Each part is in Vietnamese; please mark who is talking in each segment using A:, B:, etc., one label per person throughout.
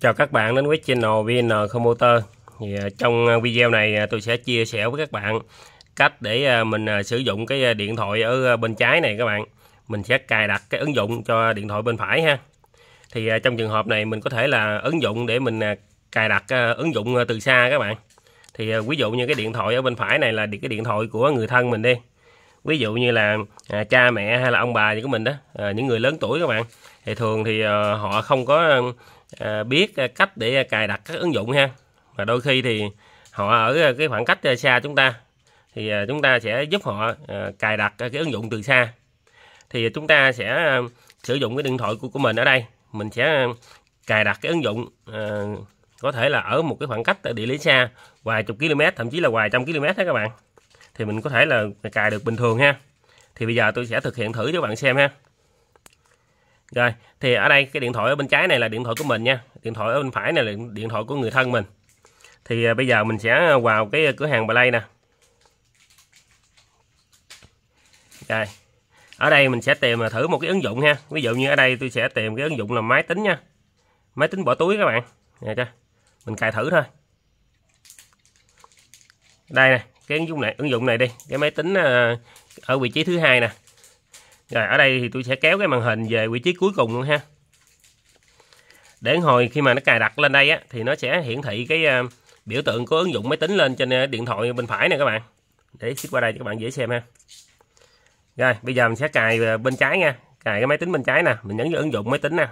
A: Chào các bạn đến với channel VN Computer thì à, Trong à, video này à, tôi sẽ chia sẻ với các bạn cách để mình sử dụng cái điện thoại ở bên trái này các bạn Mình sẽ cài đặt cái ứng dụng cho điện thoại bên phải ha Thì trong trường hợp này mình có thể là ứng dụng để mình cài đặt ứng dụng từ xa các bạn Thì ví dụ như cái điện thoại ở bên phải này là cái điện thoại của người thân mình đi Ví dụ như là cha mẹ hay là ông bà gì của mình đó Những người lớn tuổi các bạn Thì thường thì họ không có Ờ, biết ờ, cách để ờ, cài đặt các ứng dụng ha và đôi khi thì họ ở cái khoảng cách xa chúng ta thì chúng ta sẽ giúp họ cài đặt cái ứng dụng từ xa thì chúng ta sẽ sử dụng cái điện thoại của của mình ở đây mình sẽ cài đặt cái ứng dụng có thể là ở một cái khoảng cách địa lý xa vài chục km thậm chí là vài trăm km đó các bạn thì mình có thể là cài được bình thường ha thì bây giờ tôi sẽ thực hiện thử cho các bạn xem ha rồi, thì ở đây cái điện thoại ở bên trái này là điện thoại của mình nha. Điện thoại ở bên phải này là điện thoại của người thân mình. Thì à, bây giờ mình sẽ vào cái à, cửa hàng Play nè. Rồi. Ở đây mình sẽ tìm à, thử một cái ứng dụng ha. Ví dụ như ở đây tôi sẽ tìm cái ứng dụng là máy tính nha. Máy tính bỏ túi các bạn. Nghe chưa? Mình cài thử thôi. Đây nè, cái ứng dụng này, ứng dụng này đi, cái máy tính ở vị trí thứ hai nè. Rồi ở đây thì tôi sẽ kéo cái màn hình về vị trí cuối cùng luôn ha. Để hồi khi mà nó cài đặt lên đây á thì nó sẽ hiển thị cái ờ, biểu tượng của ứng dụng máy tính lên trên ờ, điện thoại bên phải nè các bạn. Để xích qua đây cho các bạn dễ xem ha. Rồi bây giờ mình sẽ cài ờ, bên trái nha. Cài cái máy tính bên trái nè, mình nhấn vào ứng dụng máy tính nè.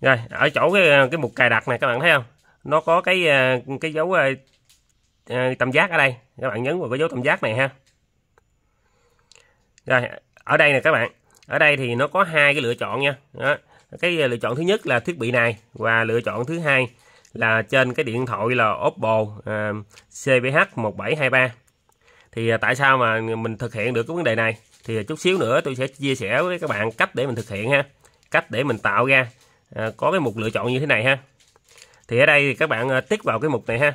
A: Rồi, ở chỗ cái cái mục cài đặt này các bạn thấy không? Nó có cái cái dấu tam giác ở đây. Các bạn nhấn vào cái dấu tam giác này ha rồi ở đây nè các bạn ở đây thì nó có hai cái lựa chọn nha đó. cái lựa chọn thứ nhất là thiết bị này và lựa chọn thứ hai là trên cái điện thoại là Oppo uh, CBH 1723 thì à, tại sao mà mình thực hiện được cái vấn đề này thì chút xíu nữa tôi sẽ chia sẻ với các bạn cách để mình thực hiện ha cách để mình tạo ra uh, có cái mục lựa chọn như thế này ha thì ở đây thì các bạn à, tích vào cái mục này ha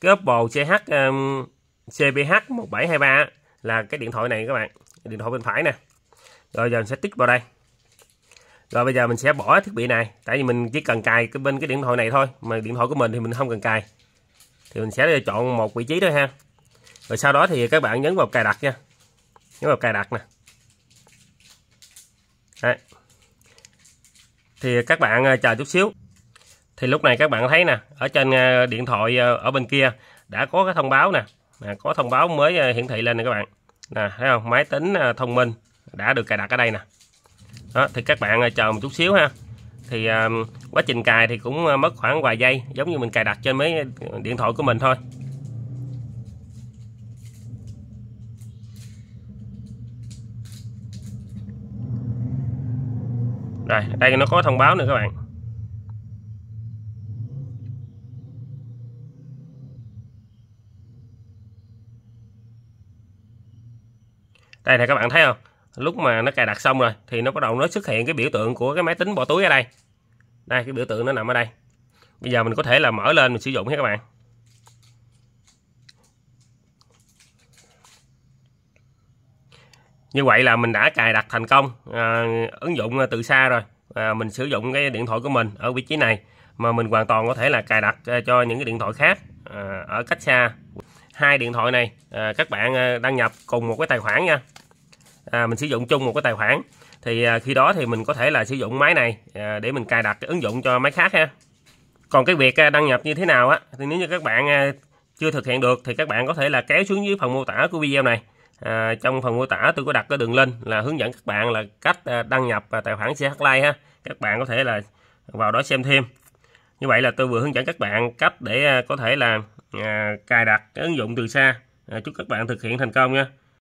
A: cái Oppo CH um, CBH 1723 là cái điện thoại này các bạn điện thoại bên phải nè rồi giờ mình sẽ tích vào đây rồi bây giờ mình sẽ bỏ thiết bị này tại vì mình chỉ cần cài cái bên cái điện thoại này thôi mà điện thoại của mình thì mình không cần cài thì mình sẽ chọn một vị trí thôi ha rồi sau đó thì các bạn nhấn vào cài đặt nha nhấn vào cài đặt nè Đấy. thì các bạn à, chờ chút xíu thì lúc này các bạn thấy nè ở trên à, điện thoại à, ở bên kia đã có cái thông báo nè có thông báo mới hiển thị lên nè các bạn nè thấy không máy tính à, thông minh đã được cài đặt ở đây nè đó thì các bạn à, chờ một chút xíu ha thì à, quá trình cài thì cũng mất khoảng vài giây giống như mình cài đặt trên mấy điện thoại của mình thôi Rồi, đây nó có thông báo nữa các bạn. đây thì các bạn thấy không lúc mà nó cài đặt xong rồi thì nó bắt đầu nó xuất hiện cái biểu tượng của cái máy tính bỏ túi ở đây đây cái biểu tượng nó nằm ở đây bây giờ mình có thể là mở lên mình sử dụng nha các bạn như vậy là mình đã cài đặt thành công à, ứng dụng từ xa rồi à, mình sử dụng cái điện thoại của mình ở vị trí này mà mình hoàn toàn có thể là cài đặt à, cho những cái điện thoại khác à, ở cách xa hai điện thoại này à, các bạn à, đăng nhập cùng một cái tài khoản nha à, mình sử dụng chung một cái tài khoản thì à, khi đó thì mình có thể là sử dụng máy này à, để mình cài đặt cái ứng dụng cho máy khác ha còn cái việc à, đăng nhập như thế nào á thì nếu như các bạn à, chưa thực hiện được thì các bạn có thể là kéo xuống dưới phần mô tả của video này à, trong phần mô tả tôi có đặt cái đường link là hướng dẫn các bạn là cách à, đăng nhập tài khoản CH Live ha các bạn có thể là vào đó xem thêm như vậy là tôi vừa hướng dẫn các bạn cách để có thể là à, cài đặt cái ứng dụng từ xa à, chúc các bạn thực hiện thành công nha